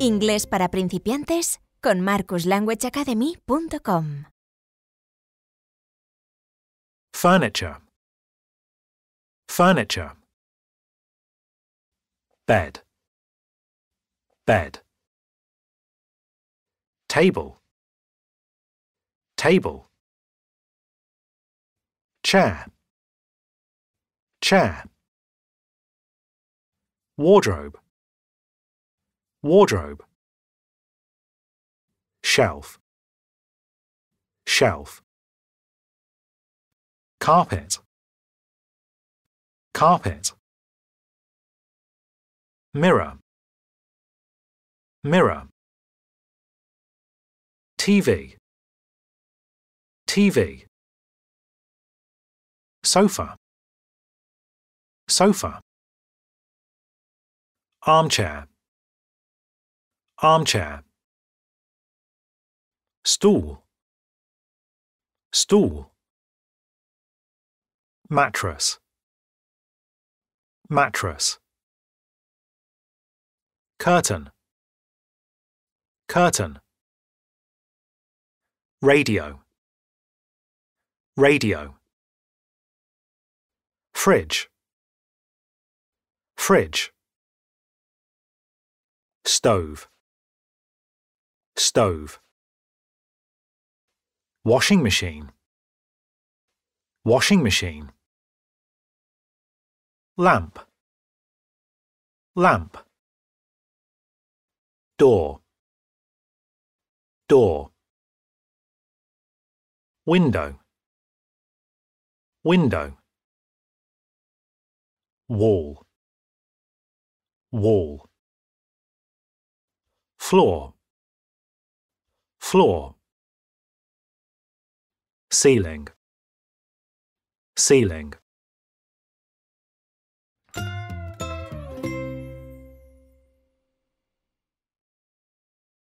Inglés para principiantes con marcuslanguageacademy.com. Furniture. Furniture. Bed. Bed. Table. Table. Chair. Chair. Wardrobe Wardrobe. Shelf. Shelf. Carpet. Carpet. Mirror. Mirror. TV. TV. Sofa. Sofa. Armchair armchair stool stool mattress mattress curtain curtain radio radio fridge fridge stove Stove. Washing machine. Washing machine. Lamp. Lamp. Door. Door. Window. Window. Wall. Wall. Floor floor ceiling ceiling